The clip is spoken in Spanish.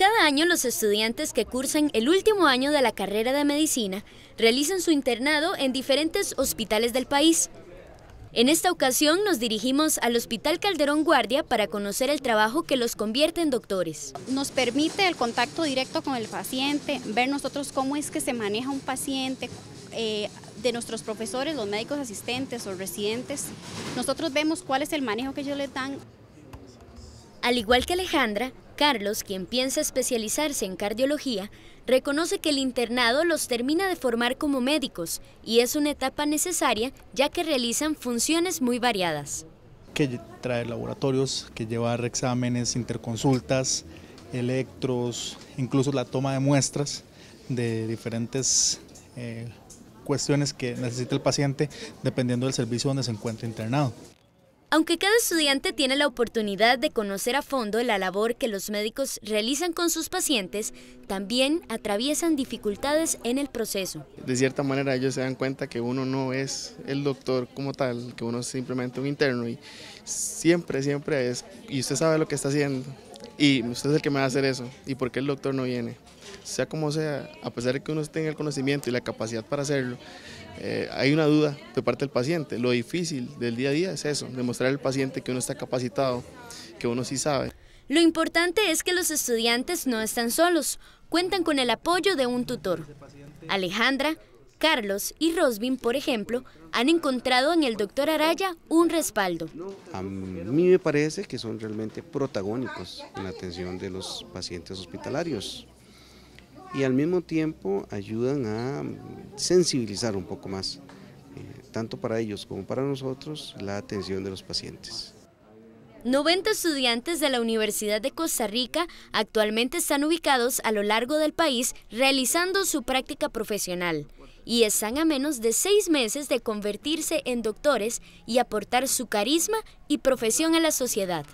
Cada año los estudiantes que cursan el último año de la carrera de medicina realizan su internado en diferentes hospitales del país. En esta ocasión nos dirigimos al Hospital Calderón Guardia para conocer el trabajo que los convierte en doctores. Nos permite el contacto directo con el paciente, ver nosotros cómo es que se maneja un paciente, eh, de nuestros profesores, los médicos asistentes o residentes. Nosotros vemos cuál es el manejo que ellos le dan. Al igual que Alejandra, Carlos, quien piensa especializarse en cardiología, reconoce que el internado los termina de formar como médicos y es una etapa necesaria ya que realizan funciones muy variadas. Que trae laboratorios, que llevar exámenes, interconsultas, electros, incluso la toma de muestras de diferentes eh, cuestiones que necesita el paciente dependiendo del servicio donde se encuentre internado. Aunque cada estudiante tiene la oportunidad de conocer a fondo la labor que los médicos realizan con sus pacientes, también atraviesan dificultades en el proceso. De cierta manera ellos se dan cuenta que uno no es el doctor como tal, que uno es simplemente un interno y siempre, siempre es, y usted sabe lo que está haciendo. Y usted es el que me va a hacer eso. ¿Y por qué el doctor no viene? Sea como sea, a pesar de que uno tenga el conocimiento y la capacidad para hacerlo, eh, hay una duda de parte del paciente. Lo difícil del día a día es eso, demostrar al paciente que uno está capacitado, que uno sí sabe. Lo importante es que los estudiantes no están solos, cuentan con el apoyo de un tutor. Alejandra Carlos y Rosbin, por ejemplo, han encontrado en el doctor Araya un respaldo. A mí me parece que son realmente protagónicos en la atención de los pacientes hospitalarios y al mismo tiempo ayudan a sensibilizar un poco más, eh, tanto para ellos como para nosotros, la atención de los pacientes. 90 estudiantes de la Universidad de Costa Rica actualmente están ubicados a lo largo del país realizando su práctica profesional y están a menos de seis meses de convertirse en doctores y aportar su carisma y profesión a la sociedad.